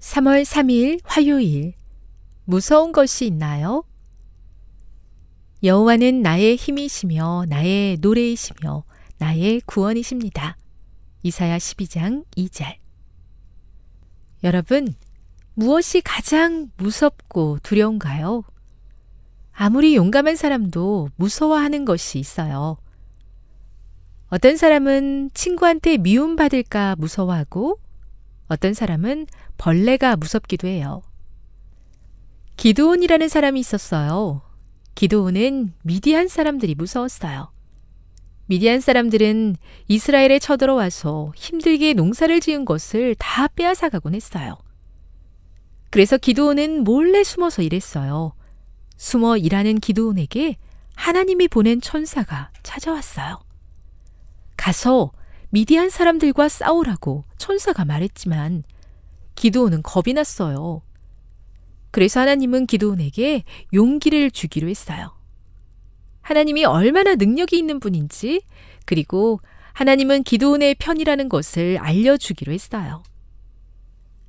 3월 3일 화요일 무서운 것이 있나요? 여호와는 나의 힘이시며 나의 노래이시며 나의 구원이십니다. 이사야 12장 2절 여러분, 무엇이 가장 무섭고 두려운가요? 아무리 용감한 사람도 무서워하는 것이 있어요. 어떤 사람은 친구한테 미움받을까 무서워하고 어떤 사람은 벌레가 무섭기도 해요. 기도온이라는 사람이 있었어요. 기도온은 미디안 사람들이 무서웠어요. 미디안 사람들은 이스라엘에 쳐들어와서 힘들게 농사를 지은 것을 다 빼앗아가곤 했어요. 그래서 기도온은 몰래 숨어서 일했어요. 숨어 일하는 기도온에게 하나님이 보낸 천사가 찾아왔어요. 가서 미디안 사람들과 싸우라고 천사가 말했지만 기도온은 겁이 났어요. 그래서 하나님은 기도온에게 용기를 주기로 했어요. 하나님이 얼마나 능력이 있는 분인지 그리고 하나님은 기도온의 편이라는 것을 알려주기로 했어요.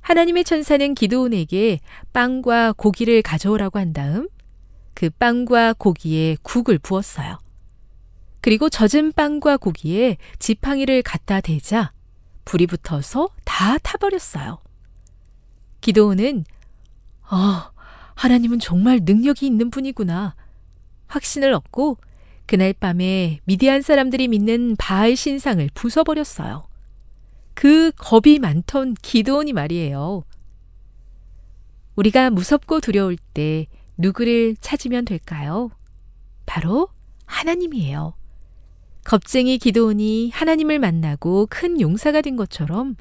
하나님의 천사는 기도온에게 빵과 고기를 가져오라고 한 다음 그 빵과 고기에 국을 부었어요. 그리고 젖은 빵과 고기에 지팡이를 갖다 대자 불이 붙어서 다 타버렸어요. 기도원은 아, 어, 하나님은 정말 능력이 있는 분이구나 확신을 얻고 그날 밤에 미디안 사람들이 믿는 바알 신상을 부숴버렸어요. 그 겁이 많던 기도원이 말이에요. 우리가 무섭고 두려울 때 누구를 찾으면 될까요? 바로 하나님이에요. 겁쟁이 기도원이 하나님을 만나고 큰 용사가 된 것처럼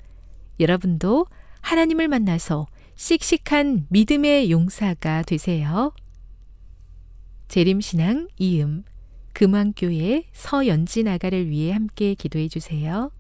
여러분도 하나님을 만나서 씩씩한 믿음의 용사가 되세요. 재림신앙 이음 금왕교회 서연진 아가를 위해 함께 기도해 주세요.